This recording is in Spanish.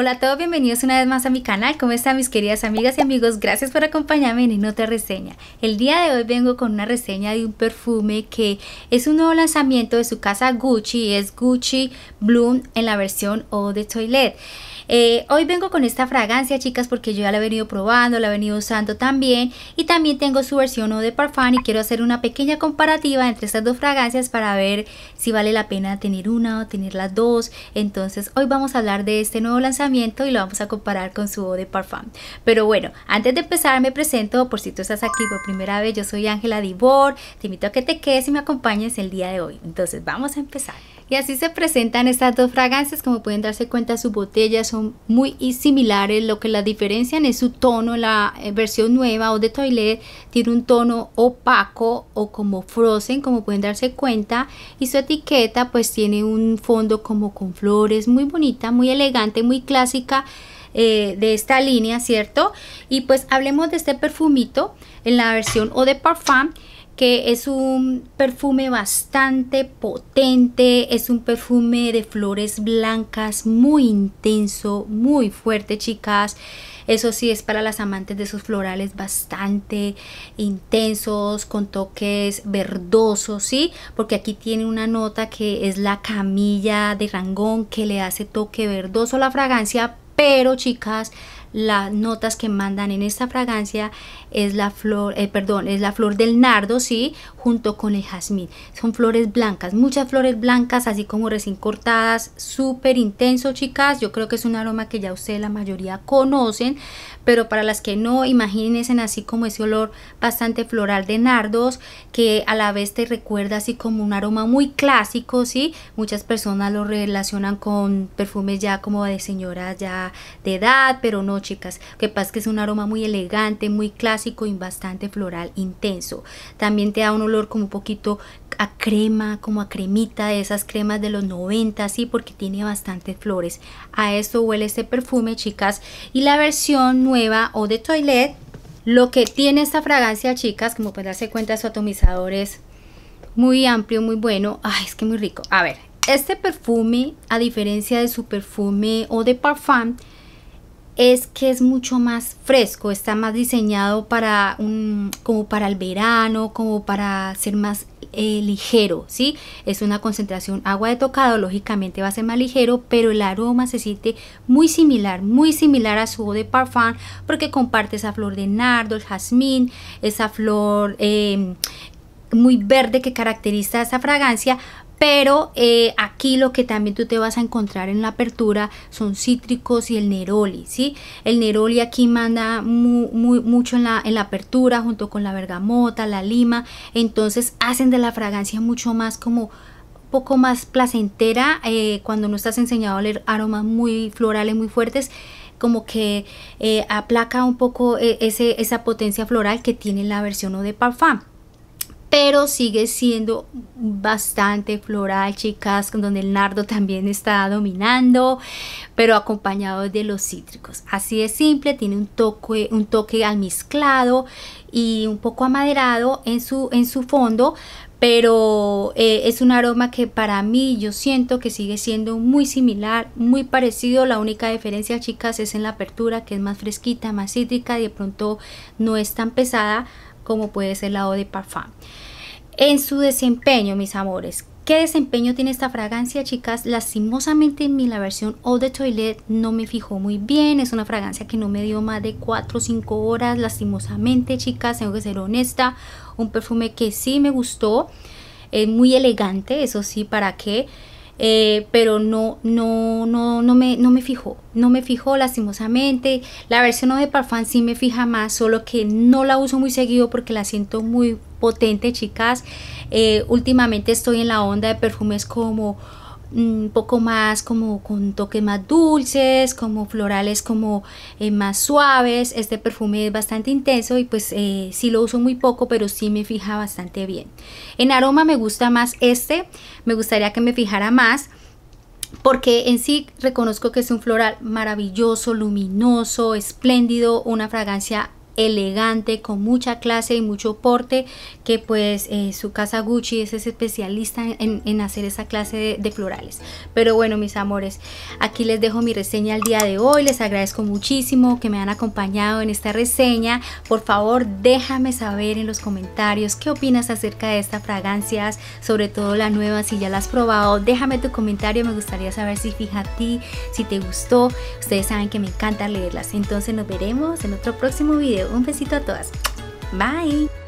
Hola a todos, bienvenidos una vez más a mi canal. ¿Cómo están mis queridas amigas y amigos? Gracias por acompañarme en otra Reseña. El día de hoy vengo con una reseña de un perfume que es un nuevo lanzamiento de su casa Gucci. Es Gucci Bloom en la versión O de toilette eh, hoy vengo con esta fragancia, chicas, porque yo ya la he venido probando, la he venido usando también. Y también tengo su versión o de Parfum y quiero hacer una pequeña comparativa entre estas dos fragancias para ver si vale la pena tener una o tener las dos. Entonces hoy vamos a hablar de este nuevo lanzamiento y lo vamos a comparar con su de parfum. Pero bueno, antes de empezar me presento, por si tú estás aquí por primera vez, yo soy Ángela Dibor, te invito a que te quedes y me acompañes el día de hoy. Entonces vamos a empezar. Y así se presentan estas dos fragancias, como pueden darse cuenta sus botellas son muy similares, lo que las diferencian es su tono, la eh, versión nueva o de Toilet tiene un tono opaco o como frozen, como pueden darse cuenta, y su etiqueta pues tiene un fondo como con flores, muy bonita, muy elegante, muy clara clásica eh, de esta línea, ¿cierto? Y pues hablemos de este perfumito en la versión o de parfum que es un perfume bastante potente, es un perfume de flores blancas muy intenso, muy fuerte chicas. Eso sí es para las amantes de esos florales bastante intensos, con toques verdosos, ¿sí? Porque aquí tiene una nota que es la camilla de rangón que le hace toque verdoso a la fragancia, pero chicas, las notas que mandan en esta fragancia es la flor, eh, perdón, es la flor del nardo, sí, junto con el jazmín. Son flores blancas, muchas flores blancas, así como recién cortadas, súper intenso, chicas. Yo creo que es un aroma que ya ustedes la mayoría conocen, pero para las que no, imagínense así como ese olor bastante floral de nardos, que a la vez te recuerda así como un aroma muy clásico, sí. Muchas personas lo relacionan con perfumes ya como de señoras ya de edad, pero no chicas. que pasa que es un aroma muy elegante, muy clásico y bastante floral intenso. También te da un olor como un poquito a crema, como a cremita de esas cremas de los 90, sí, porque tiene bastantes flores. A esto huele este perfume, chicas. Y la versión nueva o de Toilette, lo que tiene esta fragancia, chicas, como pueden darse cuenta, su atomizador es muy amplio, muy bueno. Ay, es que muy rico. A ver, este perfume, a diferencia de su perfume o de Parfum, es que es mucho más fresco, está más diseñado para un, como para el verano, como para ser más eh, ligero, ¿sí? Es una concentración agua de tocado, lógicamente va a ser más ligero, pero el aroma se siente muy similar, muy similar a su de parfum, porque comparte esa flor de nardo, el jazmín, esa flor eh, muy verde que caracteriza esa fragancia, pero eh, aquí lo que también tú te vas a encontrar en la apertura son cítricos y el neroli, ¿sí? El neroli aquí manda mucho en la, apertura junto con la bergamota, la lima. Entonces hacen de la fragancia mucho más como poco más placentera eh, cuando no estás enseñado a leer aromas muy florales, muy fuertes, como que eh, aplaca un poco esa potencia floral que tiene la versión o de parfum pero sigue siendo bastante floral, chicas, donde el nardo también está dominando, pero acompañado de los cítricos. Así de simple, tiene un toque, un toque almizclado y un poco amaderado en su, en su fondo, pero eh, es un aroma que para mí yo siento que sigue siendo muy similar, muy parecido. La única diferencia, chicas, es en la apertura, que es más fresquita, más cítrica y de pronto no es tan pesada como puede ser la Eau de Parfum. En su desempeño, mis amores, ¿Qué desempeño tiene esta fragancia, chicas? Lastimosamente en mí la versión Eau de Toilette no me fijó muy bien. Es una fragancia que no me dio más de 4 o 5 horas. Lastimosamente, chicas, tengo que ser honesta. Un perfume que sí me gustó. Es eh, muy elegante, eso sí, ¿para qué? Eh, pero no, no, no, no me, no me fijó, no me fijó lastimosamente. La versión de Parfum sí me fija más, solo que no la uso muy seguido porque la siento muy potente, chicas. Eh, últimamente estoy en la onda de perfumes como un poco más como con toque más dulces, como florales como eh, más suaves. Este perfume es bastante intenso y pues eh, si lo uso muy poco, pero sí me fija bastante bien. En aroma me gusta más este, me gustaría que me fijara más porque en sí reconozco que es un floral maravilloso, luminoso, espléndido, una fragancia elegante, con mucha clase y mucho porte, que pues eh, su casa Gucci es especialista en, hacer esa clase de, de, florales. Pero bueno, mis amores, aquí les dejo mi reseña al día de hoy. Les agradezco muchísimo que me han acompañado en esta reseña. Por favor, déjame saber en los comentarios qué opinas acerca de estas fragancias, sobre todo la nueva, si ya las has probado. Déjame tu comentario, me gustaría saber si fija a ti si te gustó. Ustedes saben que me encanta leerlas. Entonces nos veremos en otro próximo video. Un besito a todas. Bye.